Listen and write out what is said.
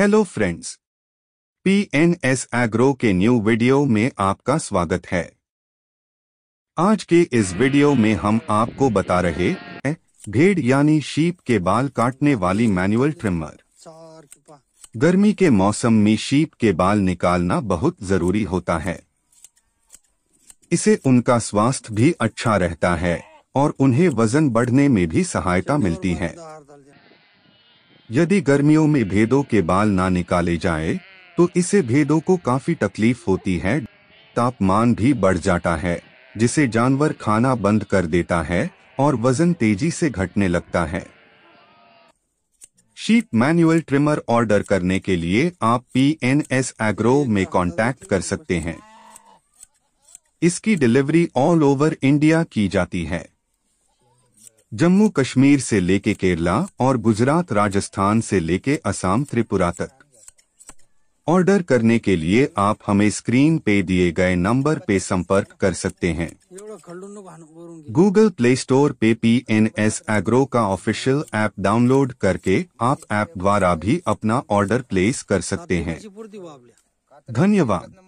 hello friends PNS agro के new video में आपका स्वागत है आज के इस वीडियो में हम आपको बता रहे हैं भेड़ यानी शीप के बाल काटने वाली मैनुअल ट्रिमर गर्मी के मौसम में शीप के बाल निकालना बहुत जरूरी होता है इसे उनका स्वास्थ्य भी अच्छा रहता है और उन्हें वजन बढ़ने में भी सहायता मिलती है यदि गर्मियों में भेदों के बाल ना निकाले जाए तो इसे भेदों को काफी तकलीफ होती है तापमान भी बढ़ जाता है जिसे जानवर खाना बंद कर देता है और वजन तेजी से घटने लगता है शीप मैनुअल ट्रिमर ऑर्डर करने के लिए आप पी एन एस एग्रो में कांटेक्ट कर सकते हैं इसकी डिलीवरी ऑल ओवर इंडिया की जाती है जम्मू कश्मीर से लेके केरला और गुजरात राजस्थान से लेके असम त्रिपुरा तक ऑर्डर करने के लिए आप हमें स्क्रीन पे दिए गए नंबर पे संपर्क कर सकते हैं गूगल प्ले स्टोर पे पी एन एस एग्रो का ऑफिशियल ऐप डाउनलोड करके आप ऐप द्वारा भी अपना ऑर्डर प्लेस कर सकते हैं धन्यवाद